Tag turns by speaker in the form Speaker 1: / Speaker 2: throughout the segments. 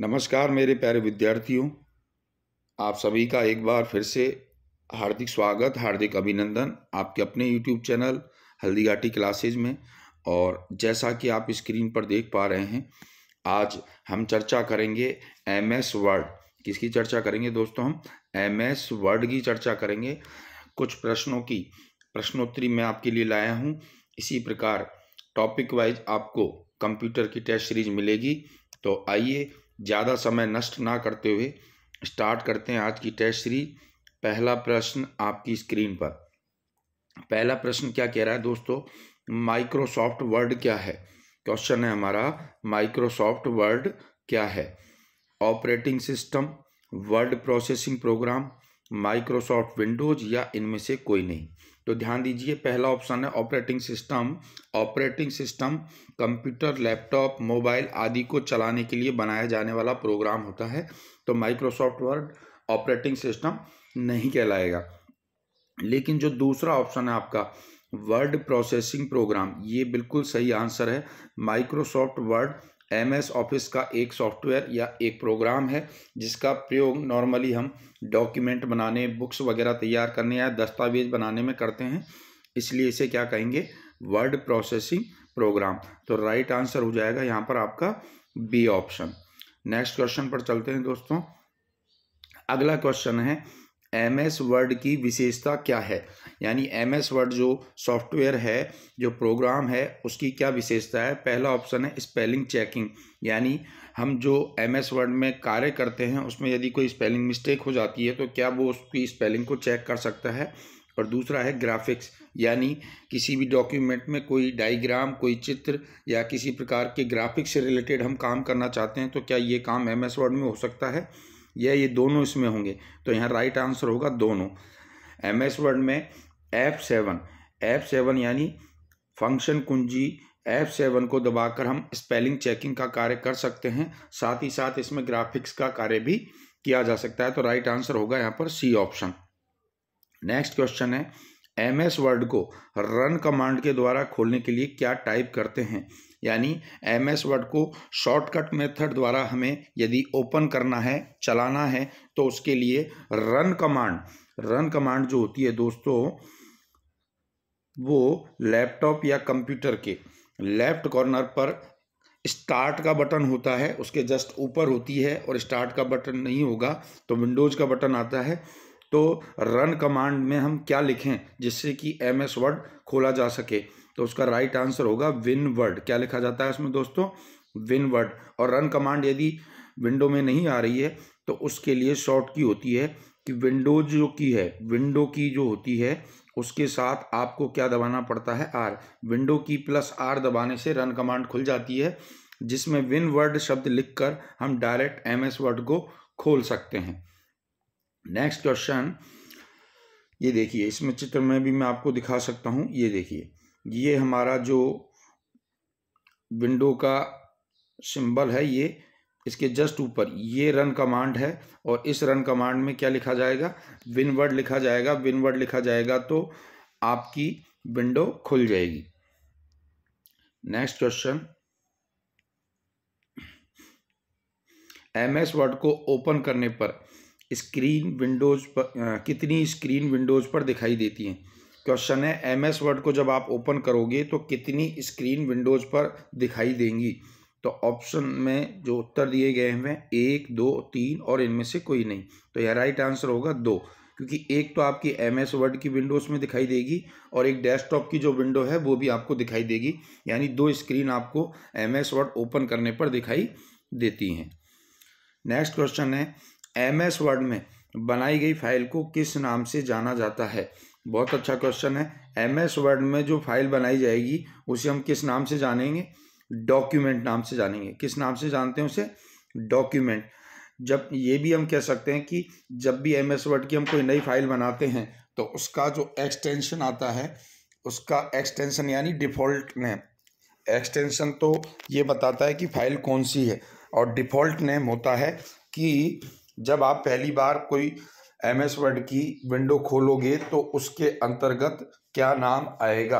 Speaker 1: नमस्कार मेरे प्यारे विद्यार्थियों आप सभी का एक बार फिर से हार्दिक स्वागत हार्दिक अभिनंदन आपके अपने यूट्यूब चैनल हल्दी घाटी क्लासेज में और जैसा कि आप स्क्रीन पर देख पा रहे हैं आज हम चर्चा करेंगे एम एस वर्ड किसकी चर्चा करेंगे दोस्तों हम एम एस वर्ड की चर्चा करेंगे कुछ प्रश्नों की प्रश्नोत्तरी मैं आपके लिए लाया हूँ इसी प्रकार टॉपिक वाइज आपको कंप्यूटर की टेस्ट सीरीज मिलेगी तो आइए ज़्यादा समय नष्ट ना करते हुए स्टार्ट करते हैं आज की टेस्ट सीरीज पहला प्रश्न आपकी स्क्रीन पर पहला प्रश्न क्या कह रहा है दोस्तों माइक्रोसॉफ्ट वर्ड क्या है क्वेश्चन है हमारा माइक्रोसॉफ्ट वर्ड क्या है operating system word processing program Microsoft Windows या इनमें से कोई नहीं तो ध्यान दीजिए पहला ऑप्शन है operating system operating system computer laptop mobile आदि को चलाने के लिए बनाया जाने वाला प्रोग्राम होता है तो माइक्रोसॉफ्ट वर्ड ऑपरेटिंग सिस्टम नहीं कहलाएगा लेकिन जो दूसरा ऑप्शन है आपका वर्ड प्रोसेसिंग प्रोग्राम ये बिल्कुल सही आंसर है Microsoft Word M S Office का एक सॉफ्टवेयर या एक प्रोग्राम है जिसका प्रयोग नॉर्मली हम डॉक्यूमेंट बनाने बुक्स वगैरह तैयार करने या दस्तावेज बनाने में करते हैं इसलिए इसे क्या कहेंगे वर्ड प्रोसेसिंग प्रोग्राम तो राइट आंसर हो जाएगा यहाँ पर आपका बी ऑप्शन नेक्स्ट क्वेश्चन पर चलते हैं दोस्तों अगला क्वेश्चन है एम एस वर्ड की विशेषता क्या है यानी एम एस वर्ड जो सॉफ्टवेयर है जो प्रोग्राम है उसकी क्या विशेषता है पहला ऑप्शन है स्पेलिंग चेकिंग यानी हम जो एम एस वर्ड में कार्य करते हैं उसमें यदि कोई स्पेलिंग मिस्टेक हो जाती है तो क्या वो उसकी स्पेलिंग को चेक कर सकता है और दूसरा है ग्राफिक्स यानी किसी भी डॉक्यूमेंट में कोई डाइग्राम कोई चित्र या किसी प्रकार के ग्राफिक्स से रिलेटेड हम काम करना चाहते हैं तो क्या ये काम एम एस वर्ड में हो सकता है या ये दोनों इसमें होंगे तो यहाँ राइट आंसर होगा दोनों एम एस वर्ड में एफ सेवन एफ सेवन यानी फंक्शन कुंजी एफ सेवन को दबाकर हम स्पेलिंग चेकिंग का कार्य कर सकते हैं साथ ही साथ इसमें ग्राफिक्स का कार्य भी किया जा सकता है तो राइट आंसर होगा यहाँ पर सी ऑप्शन नेक्स्ट क्वेश्चन है एम एस वर्ड को रन कमांड के द्वारा खोलने के लिए क्या टाइप करते हैं यानी एम एस वर्ड को शॉर्टकट मेथड द्वारा हमें यदि ओपन करना है चलाना है तो उसके लिए रन कमांड रन कमांड जो होती है दोस्तों वो लैपटॉप या कंप्यूटर के लेफ्ट कॉर्नर पर स्टार्ट का बटन होता है उसके जस्ट ऊपर होती है और स्टार्ट का बटन नहीं होगा तो विंडोज़ का बटन आता है तो रन कमांड में हम क्या लिखें जिससे कि एम एस वर्ड खोला जा सके तो उसका राइट आंसर होगा विन वर्ड क्या लिखा जाता है इसमें दोस्तों विन वर्ड और रन कमांड यदि विंडो में नहीं आ रही है तो उसके लिए शॉर्ट की होती है कि विंडोज जो की है विंडो की जो होती है उसके साथ आपको क्या दबाना पड़ता है आर विंडो की प्लस आर दबाने से रन कमांड खुल जाती है जिसमें विन वर्ड शब्द लिखकर हम डायरेक्ट एम एस वर्ड को खोल सकते हैं नेक्स्ट क्वेश्चन ये देखिए इसमें चित्र में भी मैं आपको दिखा सकता हूँ ये देखिए ये हमारा जो विंडो का सिंबल है ये इसके जस्ट ऊपर ये रन कमांड है और इस रन कमांड में क्या लिखा जाएगा विनवर्ड लिखा जाएगा विनवर्ड लिखा जाएगा तो आपकी विंडो खुल जाएगी next question M S Word को ओपन करने पर स्क्रीन विंडोज़ पर आ, कितनी स्क्रीन विंडोज़ पर दिखाई देती हैं क्वेश्चन है एम एस वर्ड को जब आप ओपन करोगे तो कितनी स्क्रीन विंडोज़ पर दिखाई देंगी तो ऑप्शन में जो उत्तर दिए गए हैं एक दो तीन और इनमें से कोई नहीं तो यह राइट आंसर होगा दो क्योंकि एक तो आपकी एम एस वर्ड की विंडोज़ में दिखाई देगी और एक डेस्कटॉप की जो विंडो है वो भी आपको दिखाई देगी यानी दो स्क्रीन आपको एम एस वर्ड ओपन करने पर दिखाई देती हैं नेक्स्ट क्वेश्चन है एम एस वर्ड में बनाई गई फाइल को किस नाम से जाना जाता है बहुत अच्छा क्वेश्चन है एम एस वर्ड में जो फाइल बनाई जाएगी उसे हम किस नाम से जानेंगे डॉक्यूमेंट नाम से जानेंगे किस नाम से जानते हैं उसे डॉक्यूमेंट जब ये भी हम कह सकते हैं कि जब भी एम एस वर्ड की हम कोई नई फाइल बनाते हैं तो उसका जो एक्सटेंशन आता है उसका एक्सटेंशन यानी डिफ़ॉल्ट नेम एक्सटेंशन तो ये बताता है कि फाइल कौन सी है और डिफ़ॉल्ट नेम होता है कि जब आप पहली बार कोई एम एस वर्ड की विंडो खोलोगे तो उसके अंतर्गत क्या नाम आएगा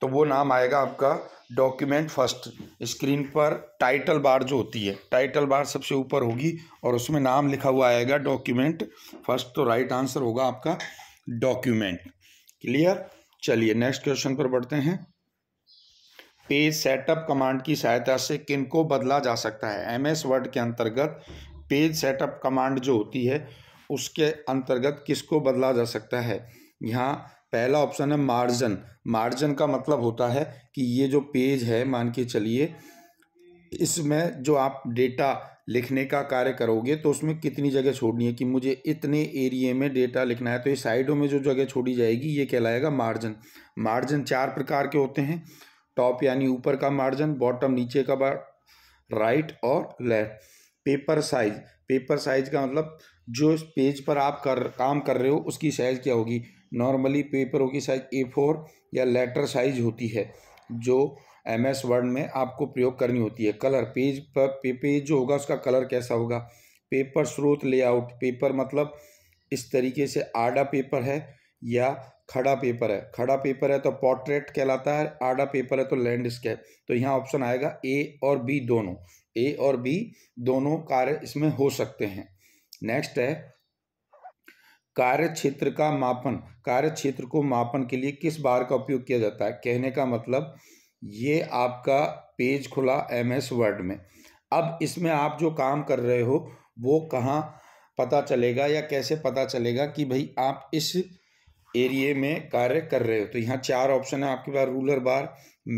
Speaker 1: तो वो नाम आएगा आपका डॉक्यूमेंट फर्स्ट स्क्रीन पर टाइटल बार जो होती है टाइटल बार सबसे ऊपर होगी और उसमें नाम लिखा हुआ आएगा डॉक्यूमेंट फर्स्ट तो राइट आंसर होगा आपका डॉक्यूमेंट क्लियर चलिए नेक्स्ट क्वेश्चन पर बढ़ते हैं पेज सेटअप कमांड की सहायता से किनको बदला जा सकता है एम एस वर्ड के अंतर्गत पेज सेटअप कमांड जो होती है उसके अंतर्गत किसको बदला जा सकता है यहाँ पहला ऑप्शन है मार्जन मार्जन का मतलब होता है कि ये जो पेज है मान के चलिए इसमें जो आप डेटा लिखने का कार्य करोगे तो उसमें कितनी जगह छोड़नी है कि मुझे इतने एरिए में डेटा लिखना है तो ये साइडों में जो जगह छोड़ी जाएगी ये कहलाएगा मार्जिन मार्जिन चार प्रकार के होते हैं टॉप यानी ऊपर का मार्जिन बॉटम नीचे का राइट और left paper size paper size का मतलब जो इस पेज पर आप कर काम कर रहे हो उसकी साइज़ क्या होगी नॉर्मली पेपरों की साइज़ ए फोर या लेटर साइज होती है जो एम एस वर्ड में आपको प्रयोग करनी होती है कलर पेज पर पे, पेज जो होगा उसका कलर कैसा होगा पेपर स्रोत लेआउट पेपर मतलब इस तरीके से आडा पेपर है या खड़ा पेपर है खड़ा पेपर है तो पोर्ट्रेट कहलाता है आडा पेपर है तो लैंडस्केप तो यहाँ ऑप्शन आएगा ए और बी दोनों ए और बी दोनों कार्य इसमें हो सकते हैं नेक्स्ट है कार्य क्षेत्र का मापन कार्य क्षेत्र को मापन के लिए किस बार का उपयोग किया जाता है कहने का मतलब ये आपका पेज खुला एम एस वर्ड में अब इसमें आप जो काम कर रहे हो वो कहाँ पता चलेगा या कैसे पता चलेगा कि भाई आप इस एरिए में कार्य कर रहे हो तो यहाँ चार ऑप्शन है आपके पास ruler bar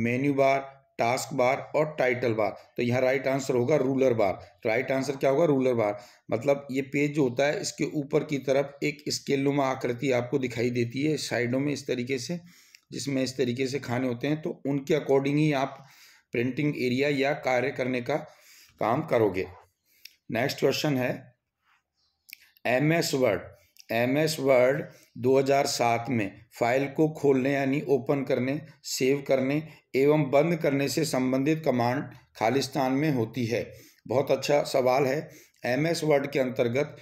Speaker 1: menu bar task bar और टाइटल बार तो यहाँ राइट आंसर होगा रूलर बार तो राइट आंसर क्या होगा रूलर बार मतलब ये पेज जो होता है इसके ऊपर की तरफ एक स्केलुमा आकृति आपको दिखाई देती है साइडों में इस तरीके से जिसमें इस तरीके से खाने होते हैं तो उनके अकॉर्डिंग ही आप प्रिंटिंग एरिया या कार्य करने का काम करोगे नेक्स्ट क्वेश्चन है M S Word M S Word 2007 में फाइल को खोलने यानी ओपन करने सेव करने एवं बंद करने से संबंधित कमांड खालिस्तान में होती है बहुत अच्छा सवाल है एम एस वर्ड के अंतर्गत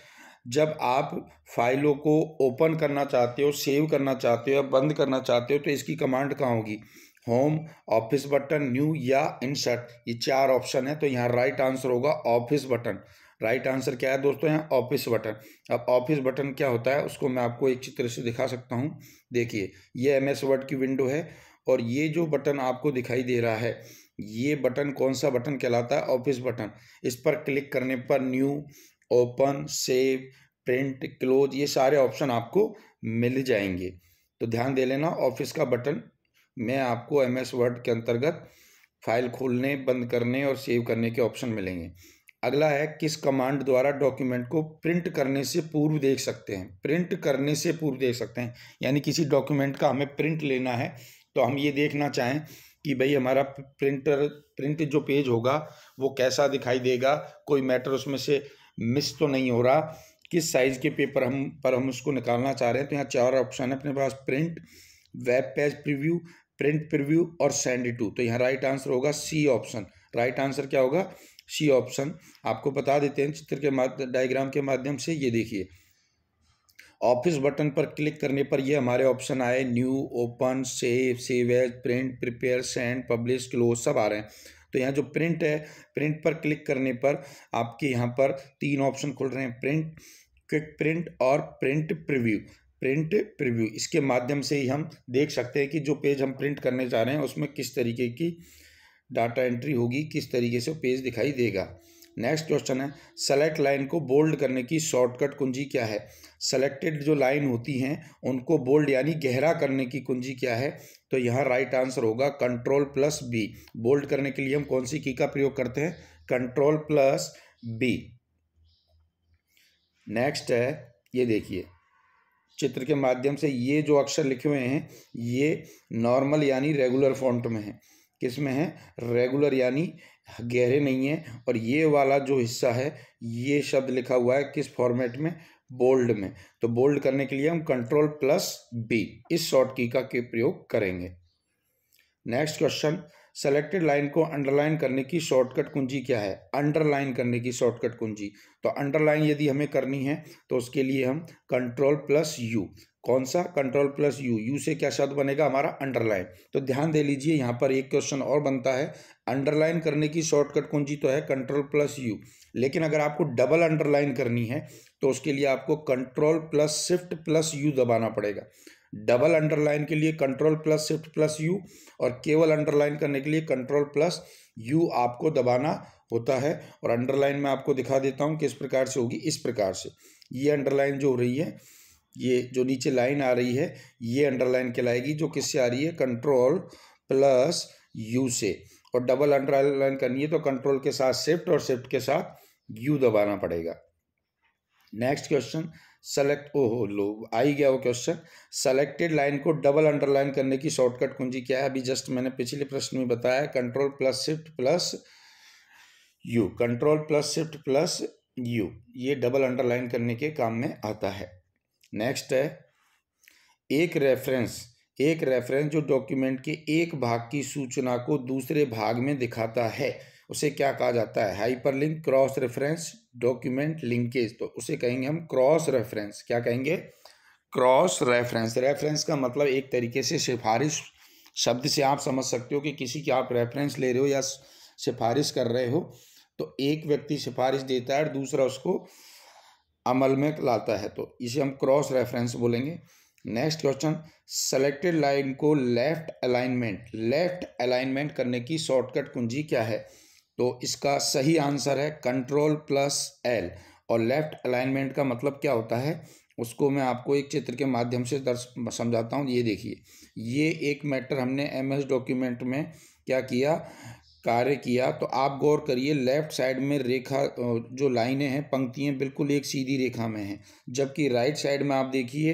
Speaker 1: जब आप फाइलों को ओपन करना चाहते हो सेव करना चाहते हो या बंद करना चाहते हो तो इसकी कमांड कहाँ होगी होम ऑफिस बटन न्यू या इंसर्ट ये चार ऑप्शन है तो यहाँ राइट आंसर होगा ऑफिस बटन राइट आंसर क्या है दोस्तों यहाँ ऑफिस बटन अब ऑफिस बटन क्या होता है उसको मैं आपको एक चित्र से दिखा सकता हूँ देखिए ये एम एस वर्ड की विंडो है और ये जो बटन आपको दिखाई दे रहा है ये बटन कौन सा बटन कहलाता है ऑफिस बटन इस पर क्लिक करने पर new open save print close ये सारे ऑप्शन आपको मिल जाएंगे तो ध्यान दे लेना ऑफिस का बटन में आपको एम एस वर्ड के अंतर्गत फाइल खोलने बंद करने और सेव करने के ऑप्शन मिलेंगे अगला है किस कमांड द्वारा डॉक्यूमेंट को प्रिंट करने से पूर्व देख सकते हैं प्रिंट करने से पूर्व देख सकते हैं यानी किसी डॉक्यूमेंट का हमें प्रिंट लेना है तो हम ये देखना चाहें कि भाई हमारा प्रिंटर प्रिंट जो पेज होगा वो कैसा दिखाई देगा कोई मैटर उसमें से मिस तो नहीं हो रहा किस साइज़ के पेपर हम पर हम उसको निकालना चाह रहे हैं तो यहाँ चार ऑप्शन है अपने पास print web page preview print preview और सेंड टू तो यहाँ राइट आंसर होगा सी ऑप्शन राइट आंसर क्या होगा सी ऑप्शन आपको बता देते हैं चित्र के माध्यम डायग्राम के माध्यम से ये देखिए ऑफिस बटन पर क्लिक करने पर ये हमारे ऑप्शन आए new open save save as print prepare send publish close सब आ रहे हैं तो यहाँ जो प्रिंट है प्रिंट पर क्लिक करने पर आपके यहाँ पर तीन ऑप्शन खुल रहे हैं प्रिंट क्विक प्रिंट और प्रिंट प्रिव्यू प्रिंट प्रिव्यू इसके माध्यम से ही हम देख सकते हैं कि जो पेज हम प्रिंट करने जा रहे हैं उसमें किस तरीके की डाटा एंट्री होगी किस तरीके से पेज दिखाई देगा नेक्स्ट क्वेश्चन है सेलेक्ट लाइन को बोल्ड करने की शॉर्टकट कुंजी क्या है सेलेक्टेड जो लाइन होती हैं उनको बोल्ड यानी गहरा करने की कुंजी क्या है तो यहाँ राइट आंसर होगा कंट्रोल प्लस बी बोल्ड करने के लिए हम कौन सी की का प्रयोग करते हैं कंट्रोल प्लस बी नेक्स्ट है ये देखिए चित्र के माध्यम से ये जो अक्षर लिखे हुए हैं ये नॉर्मल यानी रेगुलर फॉन्ट में है किस में है रेगुलर यानी गहरे नहीं है और ये वाला जो हिस्सा है ये शब्द लिखा हुआ है किस फॉर्मेट में बोल्ड में तो बोल्ड करने के लिए हम कंट्रोल प्लस बी इस शॉर्ट की का के प्रयोग करेंगे नेक्स्ट क्वेश्चन सेलेक्टेड लाइन को अंडरलाइन करने की शॉर्टकट कुंजी क्या है अंडरलाइन करने की शॉर्टकट कुंजी तो अंडरलाइन यदि हमें करनी है तो उसके लिए हम कंट्रोल प्लस यू कौन सा कंट्रोल प्लस यू यू से क्या शब्द बनेगा हमारा अंडरलाइन तो ध्यान दे लीजिए यहाँ पर एक क्वेश्चन और बनता है अंडरलाइन करने की शॉर्टकट कुंजी तो है कंट्रोल प्लस यू लेकिन अगर आपको डबल अंडरलाइन करनी है तो उसके लिए आपको control plus shift plus U दबाना पड़ेगा डबल अंडरलाइन के लिए control plus shift plus U और केवल अंडरलाइन करने के लिए कंट्रोल प्लस यू आपको दबाना होता है और अंडरलाइन में आपको दिखा देता हूँ किस प्रकार से होगी इस प्रकार से ये अंडरलाइन जो हो रही है ये जो नीचे लाइन आ रही है ये अंडरलाइन कहलाएगी जो किससे आ रही है कंट्रोल प्लस यू से और डबल अंडरलाइन करनी है तो कंट्रोल के साथ शिफ्ट और शिफ्ट के साथ यू दबाना पड़ेगा नेक्स्ट क्वेश्चन सेलेक्ट ओहो लो आई गया वो क्वेश्चन सेलेक्टेड लाइन को डबल अंडरलाइन करने की शॉर्टकट कुंजी क्या है अभी जस्ट मैंने पिछले प्रश्न में बताया control plus shift plus U control plus shift plus U ये डबल अंडरलाइन करने के काम में आता है नेक्स्ट है एक रेफरेंस एक रेफरेंस जो डॉक्यूमेंट के एक भाग की सूचना को दूसरे भाग में दिखाता है उसे क्या कहा जाता है hyperlink cross reference document linkage तो उसे कहेंगे हम क्रॉस रेफरेंस क्या कहेंगे क्रॉस रेफरेंस रेफरेंस का मतलब एक तरीके से सिफारिश शब्द से आप समझ सकते हो कि किसी की आप रेफरेंस ले रहे हो या सिफारिश कर रहे हो तो एक व्यक्ति सिफारिश देता है और दूसरा उसको अमल में लाता है तो इसे हम क्रॉस रेफरेंस बोलेंगे नेक्स्ट क्वेश्चन सेलेक्टेड लाइन को लेफ्ट अलाइनमेंट लेफ्ट अलाइनमेंट करने की शॉर्टकट कुंजी क्या है तो इसका सही आंसर है कंट्रोल प्लस एल और लेफ्ट अलाइनमेंट का मतलब क्या होता है उसको मैं आपको एक चित्र के माध्यम से दर्श समझाता हूँ ये देखिए ये एक मैटर हमने एमएस डॉक्यूमेंट में क्या किया कार्य किया तो आप गौर करिए लेफ्ट साइड में रेखा जो लाइनें हैं पंक्तियाँ बिल्कुल एक सीधी रेखा में हैं जबकि राइट साइड में आप देखिए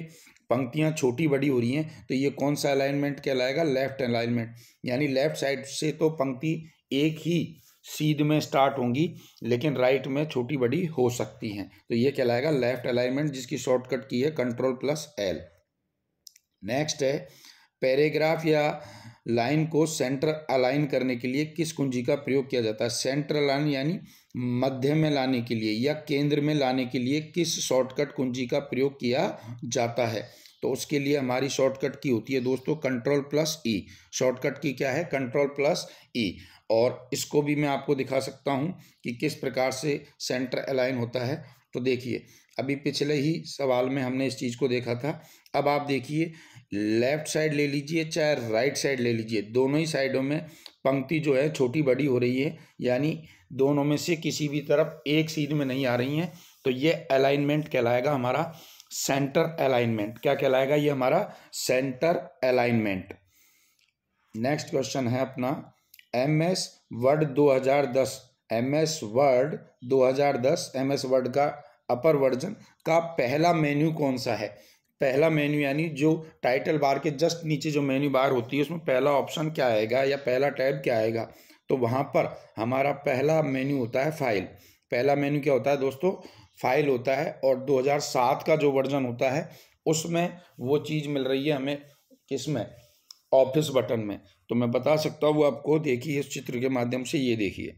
Speaker 1: पंक्तियाँ छोटी बड़ी हो रही हैं तो ये कौन सा अलाइनमेंट कहलाएगा लेफ्ट अलाइनमेंट यानी लेफ्ट साइड से तो पंक्ति एक ही सीध में स्टार्ट होंगी लेकिन राइट में छोटी बड़ी हो सकती हैं तो ये कहलाएगा लेफ्ट अलाइनमेंट जिसकी शॉर्टकट की है कंट्रोल प्लस एल नेक्स्ट है पैराग्राफ या लाइन को सेंटर अलाइन करने के लिए किस कुंजी का प्रयोग किया जाता है सेंटर अलाइन यानी मध्य में लाने के लिए या केंद्र में लाने के लिए किस शॉर्टकट कुंजी का प्रयोग किया जाता है तो उसके लिए हमारी शॉर्टकट की होती है दोस्तों कंट्रोल प्लस ई शॉर्टकट की क्या है कंट्रोल प्लस ई और इसको भी मैं आपको दिखा सकता हूँ कि किस प्रकार से सेंटर अलाइन होता है तो देखिए अभी पिछले ही सवाल में हमने इस चीज़ को देखा था अब आप देखिए लेफ्ट साइड ले लीजिए चाहे राइट साइड ले लीजिए दोनों ही साइडों में पंक्ति जो है छोटी बड़ी हो रही है यानी दोनों में से किसी भी तरफ एक सीध में नहीं आ रही हैं तो ये अलाइनमेंट कहलाएगा हमारा सेंटर अलाइनमेंट क्या कहलाएगा ये हमारा सेंटर अलाइनमेंट नेक्स्ट क्वेश्चन है अपना M S Word 2010 M S Word 2010 M S Word का अपर वर्जन का पहला मेन्यू कौन सा है पहला मेन्यू यानी जो टाइटल बार के जस्ट नीचे जो मेन्यू बार होती है उसमें पहला ऑप्शन क्या आएगा या पहला टैब क्या आएगा तो वहाँ पर हमारा पहला मेन्यू होता है फाइल पहला मेन्यू क्या होता है दोस्तों फाइल होता है और 2007 का जो वर्जन होता है उसमें वो चीज़ मिल रही है हमें किस में ऑफिस बटन में तो मैं बता सकता हूँ वो आपको देखिए इस चित्र के माध्यम से ये देखिए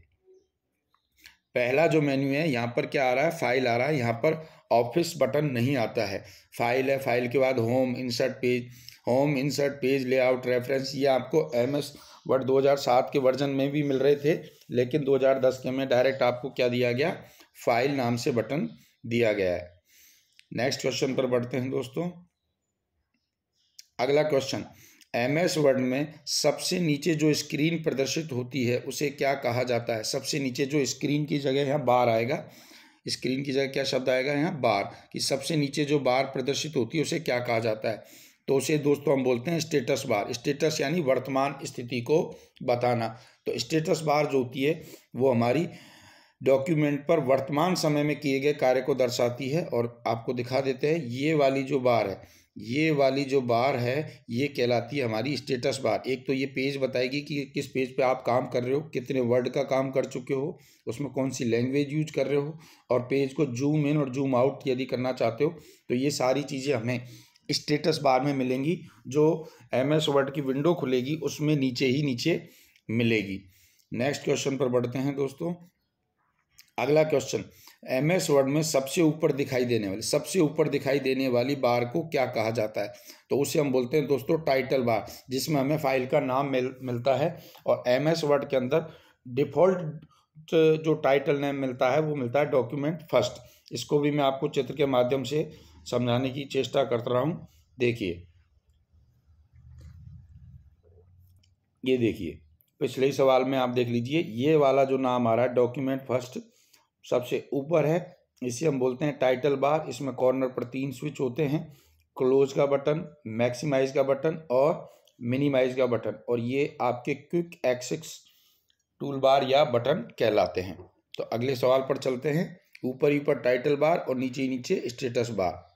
Speaker 1: पहला जो मेन्यू है यहाँ पर क्या आ रहा है फाइल आ रहा है यहाँ पर ऑफिस बटन नहीं आता है फाइल है फाइल के बाद home insert page home insert page layout reference ये आपको एम एस वर्ड 2007 के वर्जन में भी मिल रहे थे लेकिन 2010 के में डायरेक्ट आपको क्या दिया गया फाइल नाम से बटन दिया गया है नेक्स्ट क्वेश्चन पर बढ़ते हैं दोस्तों अगला क्वेश्चन एम एस वर्ड में सबसे नीचे जो स्क्रीन प्रदर्शित होती है उसे क्या कहा जाता है सबसे नीचे जो स्क्रीन की जगह यहाँ बार आएगा स्क्रीन की जगह क्या शब्द आएगा यहाँ बार कि सबसे नीचे जो बार प्रदर्शित होती है उसे क्या कहा जाता है तो उसे दोस्तों हम बोलते हैं स्टेटस बार स्टेटस यानी वर्तमान स्थिति को बताना तो स्टेटस बार जो होती है वो हमारी डॉक्यूमेंट पर वर्तमान समय में किए गए कार्य को दर्शाती है और आपको दिखा देते हैं ये वाली जो बार है ये वाली जो बार है ये कहलाती है हमारी स्टेटस बार एक तो ये पेज बताएगी कि किस पेज पे आप काम कर रहे हो कितने वर्ड का काम कर चुके हो उसमें कौन सी लैंग्वेज यूज कर रहे हो और पेज को जूम इन और जूम आउट यदि करना चाहते हो तो ये सारी चीज़ें हमें स्टेटस बार में मिलेंगी जो एम एस वर्ड की विंडो खुलेगी उसमें नीचे ही नीचे मिलेगी नेक्स्ट क्वेश्चन पर बढ़ते हैं दोस्तों अगला क्वेश्चन एम एस वर्ड में सबसे ऊपर दिखाई देने वाली सबसे ऊपर दिखाई देने वाली बार को क्या कहा जाता है तो उसे हम बोलते हैं दोस्तों टाइटल बार जिसमें हमें फाइल का नाम मिल मिलता है और एम एस वर्ड के अंदर डिफ़ॉल्ट जो टाइटल नेम मिलता है वो मिलता है डॉक्यूमेंट फर्स्ट इसको भी मैं आपको चित्र के माध्यम से समझाने की चेष्टा करता रहा हूँ देखिए ये देखिए पिछले सवाल में आप देख लीजिए ये वाला जो नाम आ रहा है डॉक्यूमेंट फर्स्ट सबसे ऊपर है इसे हम बोलते हैं टाइटल बार इसमें कॉर्नर पर तीन स्विच होते हैं क्लोज का बटन मैक्सिमाइज का बटन और मिनिमाइज का बटन और ये आपके क्विक एक्सेस टूल बार या बटन कहलाते हैं तो अगले सवाल पर चलते हैं ऊपर ऊपर टाइटल बार और नीचे नीचे स्टेटस बार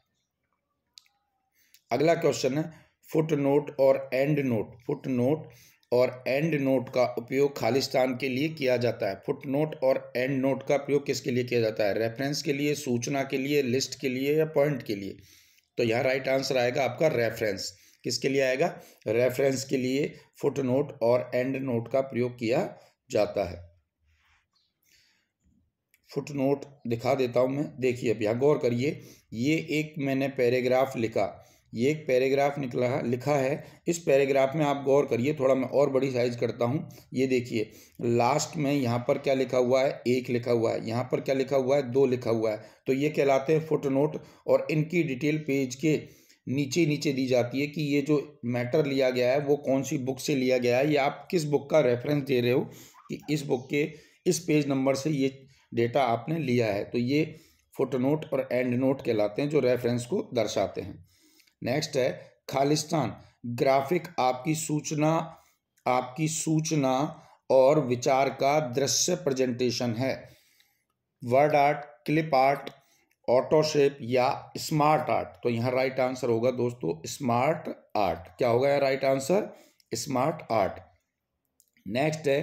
Speaker 1: अगला क्वेश्चन है फुट नोट और एंड नोट फुट नोट और एंड नोट का उपयोग खालिस्तान के लिए किया जाता है फुट नोट और एंड नोट का उपयोग किसके लिए किया जाता है रेफरेंस के लिए सूचना के लिए लिस्ट के लिए या पॉइंट के लिए तो यहाँ राइट आंसर आएगा आपका रेफरेंस किसके लिए आएगा रेफरेंस के लिए फुट नोट और एंड नोट का प्रयोग किया जाता है फुट नोट दिखा देता हूं मैं देखिए अब यहां गौर करिए ये एक मैंने पैराग्राफ लिखा ये एक पैराग्राफ निकला लिखा है इस पैराग्राफ में आप गौर करिए थोड़ा मैं और बड़ी साइज करता हूँ ये देखिए लास्ट में यहाँ पर क्या लिखा हुआ है एक लिखा हुआ है यहाँ पर क्या लिखा हुआ है दो लिखा हुआ है तो ये कहलाते हैं फुट नोट और इनकी डिटेल पेज के नीचे नीचे दी जाती है कि ये जो मैटर लिया गया है वो कौन सी बुक से लिया गया है या आप किस बुक का रेफरेंस दे रहे हो कि इस बुक के इस पेज नंबर से ये डेटा आपने लिया है तो ये फुट नोट और एंड नोट कहलाते हैं जो रेफरेंस को दर्शाते हैं नेक्स्ट है खालिस्तान ग्राफिक आपकी सूचना आपकी सूचना और विचार का दृश्य प्रेजेंटेशन है word art clip art autoshape या स्मार्ट आर्ट तो यहाँ राइट आंसर होगा दोस्तों स्मार्ट आर्ट क्या होगा यहाँ right answer smart art next है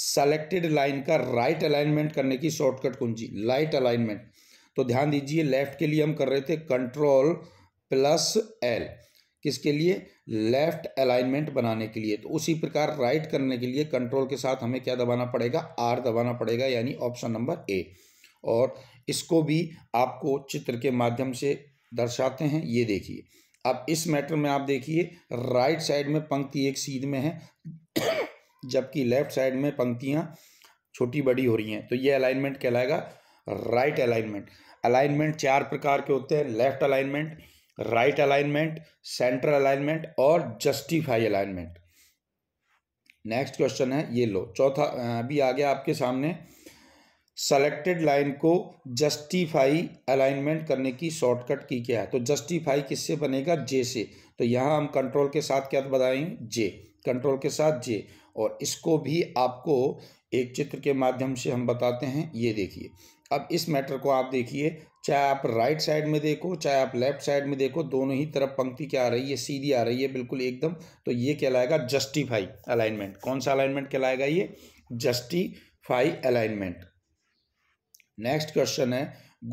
Speaker 1: सेलेक्टेड लाइन का राइट अलाइनमेंट करने की शॉर्टकट कुंजी लाइट अलाइनमेंट तो ध्यान दीजिए लेफ्ट के लिए हम कर रहे थे कंट्रोल प्लस एल किसके लिए लेफ्ट अलाइनमेंट बनाने के लिए तो उसी प्रकार राइट right करने के लिए कंट्रोल के साथ हमें क्या दबाना पड़ेगा आर दबाना पड़ेगा यानी ऑप्शन नंबर ए और इसको भी आपको चित्र के माध्यम से दर्शाते हैं ये देखिए अब इस मैटर में आप देखिए राइट साइड में पंक्ति एक सीध में है जबकि लेफ्ट साइड में पंक्तियाँ छोटी बड़ी हो रही हैं तो ये अलाइनमेंट कहलाएगा राइट अलाइनमेंट अलाइनमेंट चार प्रकार के होते हैं left alignment right alignment central alignment और जस्टिफाई अलाइनमेंट नेक्स्ट क्वेश्चन है ये लो चौथा अभी आ गया आपके सामने सेलेक्टेड लाइन को जस्टिफाई अलाइनमेंट करने की शॉर्टकट की क्या है तो जस्टिफाई किससे बनेगा जे से तो यहाँ हम कंट्रोल के साथ क्या बताएंगे जे कंट्रोल के साथ जे और इसको भी आपको एक चित्र के माध्यम से हम बताते हैं ये देखिए अब इस मैटर को आप देखिए चाहे आप राइट साइड में देखो चाहे आप लेफ्ट साइड में देखो दोनों ही तरफ पंक्ति क्या आ रही है सीधी आ रही है बिल्कुल एकदम तो ये कहलाएगा जस्टिफाई अलाइनमेंट कौन सा अलाइनमेंट कहलाएगा ये जस्टिफाई अलाइनमेंट नेक्स्ट क्वेश्चन है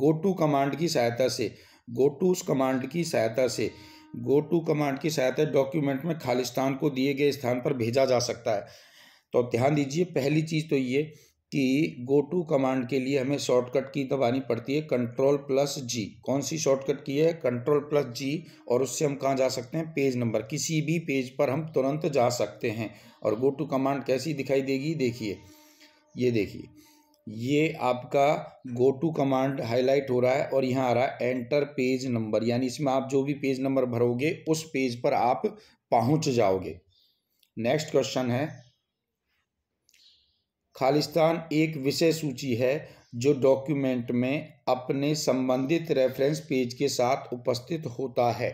Speaker 1: गो टू कमांड की सहायता से गो टू कमांड की सहायता से गो टू कमांड की सहायता डॉक्यूमेंट में खालिस्तान को दिए गए स्थान पर भेजा जा सकता है तो ध्यान दीजिए पहली चीज़ तो ये कि गो टू कमांड के लिए हमें शॉर्टकट की दबानी पड़ती है कंट्रोल प्लस जी कौन सी शॉर्टकट की है कंट्रोल प्लस जी और उससे हम कहाँ जा सकते हैं पेज नंबर किसी भी पेज पर हम तुरंत जा सकते हैं और गो टू कमांड कैसी दिखाई देगी देखिए ये देखिए ये आपका गो टू कमांड हाईलाइट हो रहा है और यहाँ आ रहा है एंटर पेज नंबर यानी इसमें आप जो भी पेज नंबर भरोगे उस पेज पर आप पहुँच जाओगे नेक्स्ट क्वेश्चन है खालिस्तान एक विषय सूची है जो डॉक्यूमेंट में अपने संबंधित रेफरेंस पेज के साथ उपस्थित होता है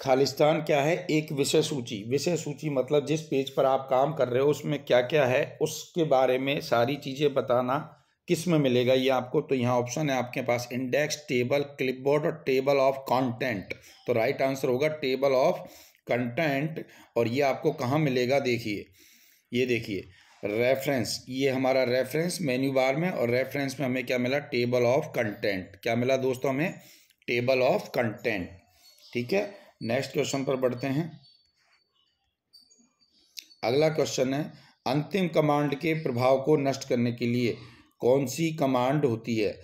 Speaker 1: खालिस्तान क्या है एक विषय सूची विषय सूची मतलब जिस पेज पर आप काम कर रहे हो उसमें क्या क्या है उसके बारे में सारी चीज़ें बताना किस में मिलेगा ये आपको तो यहाँ ऑप्शन है आपके पास इंडेक्स टेबल क्लिपबोर्ड और टेबल ऑफ कंटेंट तो राइट आंसर होगा टेबल ऑफ कंटेंट और ये आपको कहाँ मिलेगा देखिए ये देखिए रेफरेंस ये हमारा रेफरेंस मेन्यू बार में और रेफरेंस में हमें क्या मिला टेबल ऑफ कंटेंट क्या मिला दोस्तों हमें टेबल ऑफ कंटेंट ठीक है नेक्स्ट क्वेश्चन पर बढ़ते हैं अगला क्वेश्चन है अंतिम कमांड के प्रभाव को नष्ट करने के लिए कौन सी कमांड होती है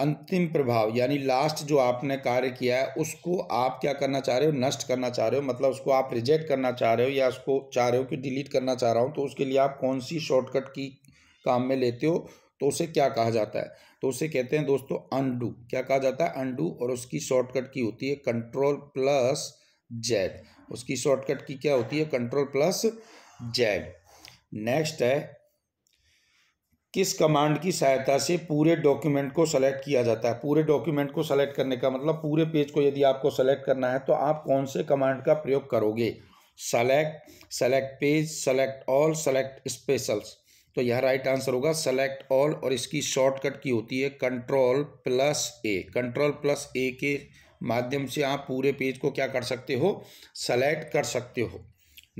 Speaker 1: अंतिम प्रभाव यानी लास्ट जो आपने कार्य किया है उसको आप क्या करना चाह रहे हो नष्ट करना चाह रहे हो मतलब उसको आप रिजेक्ट करना चाह रहे हो या उसको चाह रहे हो कि डिलीट करना चाह रहा हूँ तो उसके लिए आप कौन सी शॉर्टकट की काम में लेते हो तो उसे क्या कहा जाता है तो उसे कहते हैं दोस्तों अनडू क्या कहा जाता है अनडू और उसकी शॉर्टकट की होती है कंट्रोल प्लस जैब उसकी शॉर्टकट की क्या होती है कंट्रोल प्लस जैब नेक्स्ट है किस कमांड की सहायता से पूरे डॉक्यूमेंट को सेलेक्ट किया जाता है पूरे डॉक्यूमेंट को सेलेक्ट करने का मतलब पूरे पेज को यदि आपको सेलेक्ट करना है तो आप कौन से कमांड का प्रयोग करोगे select select page select all select specials तो यह राइट आंसर होगा सेलेक्ट ऑल और इसकी शॉर्टकट की होती है control plus A control plus A के माध्यम से आप पूरे पेज को क्या कर सकते हो सेलेक्ट कर सकते हो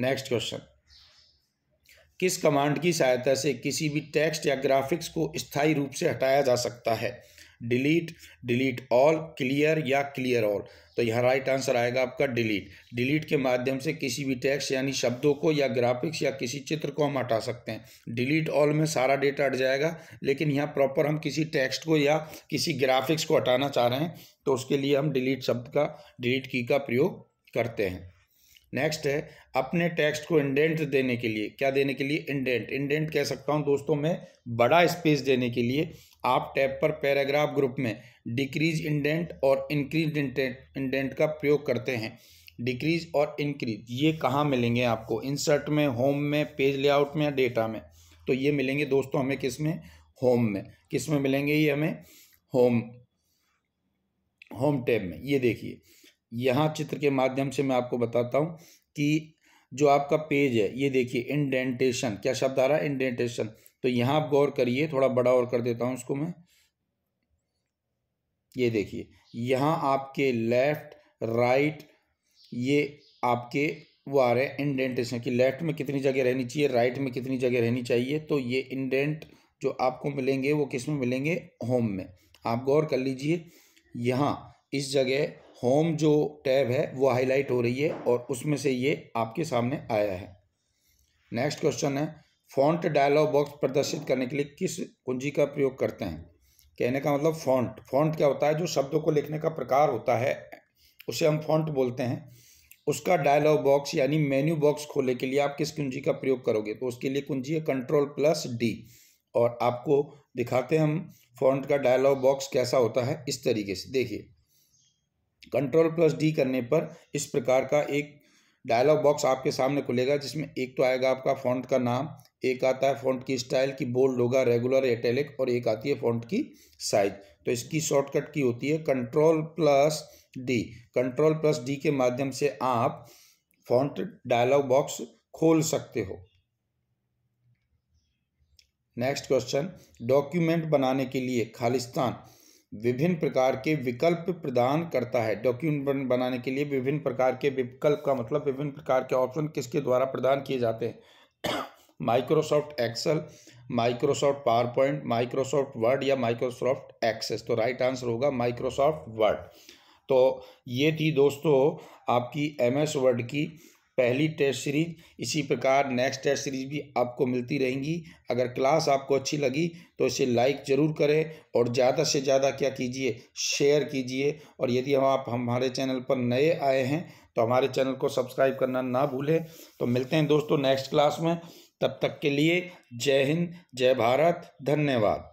Speaker 1: नेक्स्ट क्वेश्चन किस कमांड की सहायता से किसी भी टेक्स्ट या ग्राफिक्स को स्थायी रूप से हटाया जा सकता है डिलीट डिलीट ऑल क्लियर या क्लियर ऑल तो यहाँ राइट आंसर आएगा आपका डिलीट डिलीट के माध्यम से किसी भी टेक्स्ट यानी शब्दों को या ग्राफिक्स या किसी चित्र को हम हटा सकते हैं डिलीट ऑल में सारा डेटा हट जाएगा लेकिन यहाँ प्रॉपर हम किसी टेक्स्ट को या किसी ग्राफिक्स को हटाना चाह रहे हैं तो उसके लिए हम डिलीट शब्द का डिलीट की का प्रयोग करते हैं नेक्स्ट है अपने टेक्स्ट को इंडेंट देने के लिए क्या देने के लिए इंडेंट इंडेंट कह सकता हूँ दोस्तों मैं बड़ा स्पेस देने के लिए आप टैब पर पैराग्राफ ग्रुप में डिक्रीज इंडेंट और इंक्रीज इंडेंट इंडेंट का प्रयोग करते हैं डिक्रीज और इंक्रीज ये कहाँ मिलेंगे आपको इंसर्ट में होम में पेज लेआउट में या डेटा में तो ये मिलेंगे दोस्तों हमें किस में होम में किस में मिलेंगे ये हमें होम होम टैब में ये देखिए यहाँ चित्र के माध्यम से मैं आपको बताता हूँ कि जो आपका पेज है ये देखिए इंडेंटेशन क्या शब्द आ रहा है इंडेंटेशन तो यहाँ आप गौर करिए थोड़ा बड़ा और कर देता हूँ इसको मैं ये देखिए यहाँ आपके लेफ्ट राइट ये आपके वो आ रहे हैं इंडेंटेशन कि लेफ्ट में कितनी जगह रहनी चाहिए राइट में कितनी जगह रहनी चाहिए तो ये इंडेंट जो आपको मिलेंगे वो किस में मिलेंगे होम में आप गौर कर लीजिए यहाँ इस जगह होम जो टैब है वो हाईलाइट हो रही है और उसमें से ये आपके सामने आया है नेक्स्ट क्वेश्चन है फॉन्ट डायलॉग बॉक्स प्रदर्शित करने के लिए किस कुंजी का प्रयोग करते हैं कहने का मतलब फॉन्ट फॉन्ट क्या होता है जो शब्दों को लिखने का प्रकार होता है उसे हम फॉन्ट बोलते हैं उसका डायलॉग बॉक्स यानी मेन्यू बॉक्स खोलने के लिए आप किस कुंजी का प्रयोग करोगे तो उसके लिए कुंजी है कंट्रोल प्लस डी और आपको दिखाते हैं हम फॉन्ट का डायलॉग बॉक्स कैसा होता है इस तरीके से देखिए कंट्रोल प्लस डी करने पर इस प्रकार का एक डायलॉग बॉक्स आपके सामने खुलेगा जिसमें एक तो आएगा आपका फॉन्ट का नाम एक आता है फॉन्ट की स्टाइल की बोल्ड होगा रेगुलर एटेलिक और एक आती है फॉन्ट की साइज तो इसकी शॉर्टकट की होती है control plus D control plus D के माध्यम से आप फॉन्ट डायलॉग बॉक्स खोल सकते हो नेक्स्ट क्वेश्चन डॉक्यूमेंट बनाने के लिए खालिस्तान विभिन्न प्रकार के विकल्प प्रदान करता है डॉक्यूमेंट बनाने के लिए विभिन्न प्रकार के विकल्प का मतलब विभिन्न प्रकार के ऑप्शन किसके द्वारा प्रदान किए जाते हैं Microsoft Excel Microsoft PowerPoint Microsoft Word या माइक्रोसॉफ्ट एक्सेस तो राइट आंसर होगा माइक्रोसॉफ्ट वर्ड तो ये थी दोस्तों आपकी एम वर्ड की पहली टेस्ट सीरीज इसी प्रकार नेक्स्ट टेस्ट सीरीज भी आपको मिलती रहेंगी अगर क्लास आपको अच्छी लगी तो इसे लाइक ज़रूर करें और ज़्यादा से ज़्यादा क्या कीजिए शेयर कीजिए और यदि हम आप हमारे चैनल पर नए आए हैं तो हमारे चैनल को सब्सक्राइब करना ना भूलें तो मिलते हैं दोस्तों नेक्स्ट क्लास में तब तक के लिए जय हिंद जय भारत धन्यवाद